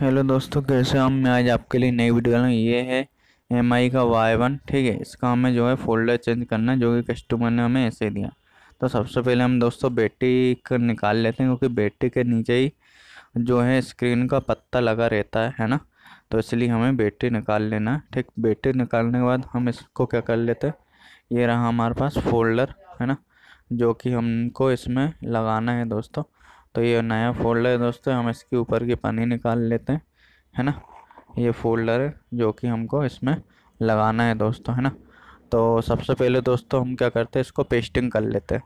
hello दोस्तों कैसे हम मैं आज आपके लिए नई वीडियो डालूँ ये है एम आई का वाई वन ठीक है इसका हमें जो है फोल्डर चेंज करना है जो कि कस्टमर ने हमें ऐसे दिया तो सबसे पहले हम दोस्तों बैटरी निकाल लेते हैं क्योंकि बैटरी के नीचे ही जो है स्क्रीन का पत्ता लगा रहता है है ना तो इसलिए हमें बैटरी निकाल लेना है ठीक बैटरी निकालने के बाद हम इसको क्या कर लेते हैं ये रहा हमारे पास फोल्डर है ना जो कि हमको इसमें लगाना है दोस्तों तो ये नया फोल्डर है दोस्तों हम इसके ऊपर की पानी निकाल लेते हैं है ना ये फोल्डर है जो कि हमको इसमें लगाना है दोस्तों है ना तो सबसे पहले दोस्तों हम क्या करते हैं इसको पेस्टिंग कर लेते हैं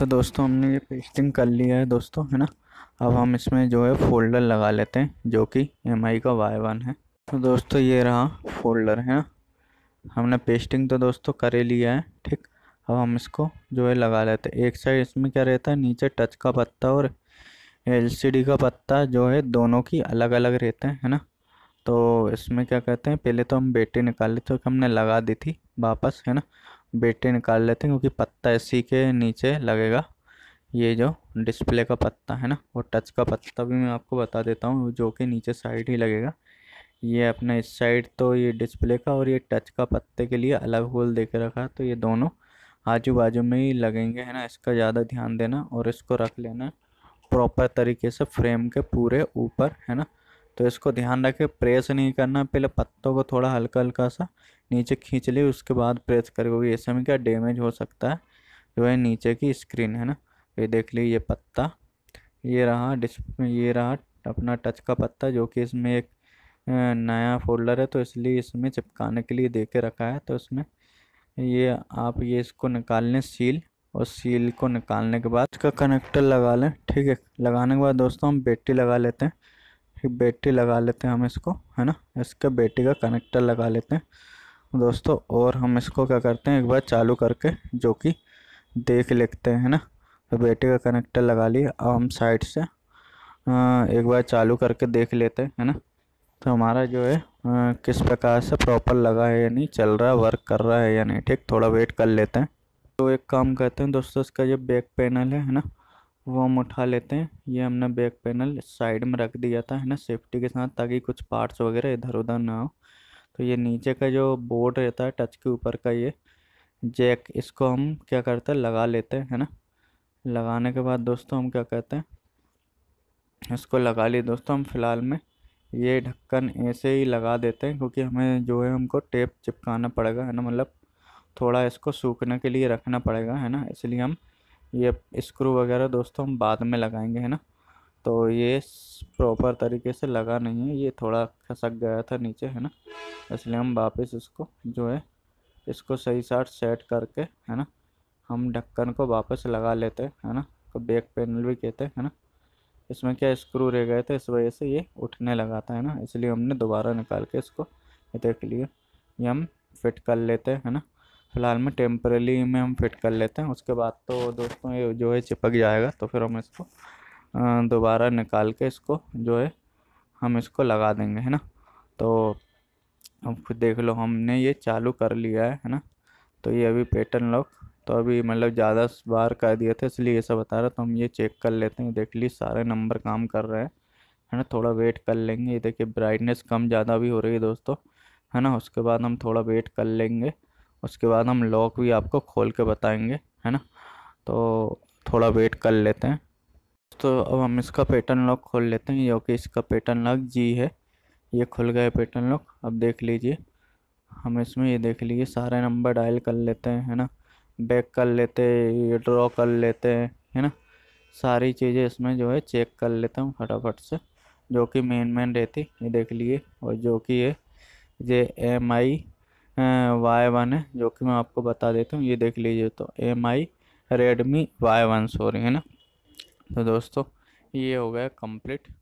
तो दोस्तों हमने ये पेस्टिंग कर लिया है दोस्तों है ना अब हम इसमें जो है फोल्डर लगा लेते हैं जो कि एम का वाई वन है तो दोस्तों ये रहा फोल्डर है ना हमने पेस्टिंग तो दोस्तों कर ही लिया है ठीक अब हम इसको जो है लगा लेते हैं एक साइड इसमें क्या रहता है नीचे टच का पत्ता और एल का पत्ता जो है दोनों की अलग अलग रहते हैं है ना तो इसमें क्या कहते हैं पहले तो हम बेटी निकाल लेते हमने लगा दी थी वापस है ना बेटे निकाल लेते हैं क्योंकि पत्ता इसी के नीचे लगेगा ये जो डिस्प्ले का पत्ता है ना और टच का पत्ता भी मैं आपको बता देता हूँ जो कि नीचे साइड ही लगेगा ये अपना इस साइड तो ये डिस्प्ले का और ये टच का पत्ते के लिए अलग होल दे के रखा है तो ये दोनों आजू बाजू में ही लगेंगे है ना इसका ज़्यादा ध्यान देना और इसको रख लेना प्रॉपर तरीके से फ्रेम के पूरे ऊपर है ना तो इसको ध्यान रखें प्रेस नहीं करना पहले पत्तों को थोड़ा हल्का हल्का सा नीचे खींच ली उसके बाद प्रेस क्योंकि ऐसे में क्या डैमेज हो सकता है जो है नीचे की स्क्रीन है ना ये देख ली ये पत्ता ये रहा डिस्प्ले ये रहा अपना टच का पत्ता जो कि इसमें एक नया फोल्डर है तो इसलिए इसमें चिपकाने के लिए दे के रखा है तो इसमें ये आप ये इसको निकाल लें सील और सील को निकालने के बाद इसका कनेक्टर लगा लें ठीक है लगाने के बाद दोस्तों हम बैटरी लगा लेते हैं बैटरी लगा लेते हैं हम इसको है ना इसके बैटरी का कनेक्टर लगा लेते हैं दोस्तों और हम इसको क्या करते हैं एक बार चालू करके जो कि देख लेते हैं ना तो बैटरी का कनेक्टर लगा लिए अब हम साइड से एक बार चालू करके देख लेते हैं है ना तो हमारा जो है किस प्रकार से प्रॉपर लगा है या नहीं चल रहा है वर्क कर रहा है या नहीं ठीक थोड़ा वेट कर लेते हैं तो एक काम करते हैं दोस्तों इसका जो बैक पैनल है है ना वो हम उठा लेते हैं ये हमने बैक पैनल साइड में रख दिया था है ना सेफ्टी के साथ ताकि कुछ पार्ट्स वगैरह इधर उधर ना हो तो ये नीचे का जो बोर्ड रहता है टच के ऊपर का ये जैक इसको हम क्या करते हैं लगा लेते हैं है ना लगाने के बाद दोस्तों हम क्या कहते हैं इसको लगा लिए दोस्तों हम फ़िलहाल में ये ढक्कन ऐसे ही लगा देते हैं क्योंकि हमें जो है हमको टेप चिपकाना पड़ेगा है ना मतलब थोड़ा इसको सूखने के लिए रखना पड़ेगा है ना इसलिए हम ये स्क्रू वगैरह दोस्तों हम बाद में लगाएंगे है ना तो ये प्रॉपर तरीके से लगा नहीं है ये थोड़ा खसक गया था नीचे है ना इसलिए हम वापस इसको जो है इसको सही साथ सेट करके है ना हम ढक्कन को वापस लगा लेते हैं है ना तो बैक पैनल भी कहते हैं है ना इसमें क्या स्क्रू रह गए थे इस वजह से ये उठने लगा था है ना इसलिए हमने दोबारा निकाल के इसको देख लिया ये हम फिट कर लेते हैं है ना फ़िलहाल में टेम्परेली में हम फिट कर लेते हैं उसके बाद तो दोस्तों ये जो है चिपक जाएगा तो फिर हम इसको दोबारा निकाल के इसको जो है हम इसको लगा देंगे है ना तो अब खुद देख लो हमने ये चालू कर लिया है है ना तो ये अभी पैटर्न लॉक तो अभी मतलब ज़्यादा बार कर दिए थे इसलिए ये सब बता रहा तो हम ये चेक कर लेते हैं देख लीजिए सारे नंबर काम कर रहे हैं है ना थोड़ा वेट कर लेंगे ये देखिए ब्राइटनेस कम ज़्यादा भी हो रही है दोस्तों है ना उसके बाद हम थोड़ा वेट कर लेंगे उसके बाद हम लॉक भी आपको खोल के बताएंगे है ना तो थोड़ा वेट कर लेते हैं तो अब हम इसका पैटर्न लॉक खोल लेते हैं जो कि इसका पैटर्न लॉक जी है ये खुल गया पैटर्न लॉक अब देख लीजिए हम इसमें ये देख लीजिए सारे नंबर डायल कर लेते हैं है ना बैक कर लेते हैं ड्रॉ कर लेते हैं है ना सारी चीज़ें इसमें जो है चेक कर लेते हैं फटाफट से जो कि मेन मेन रहती ये देख लीजिए और जो कि ये J M I Y one है जो कि मैं आपको बता देता हूँ ये देख लीजिए तो M I Redmi Y one sorry है ना तो दोस्तों ये हो गया कंप्लीट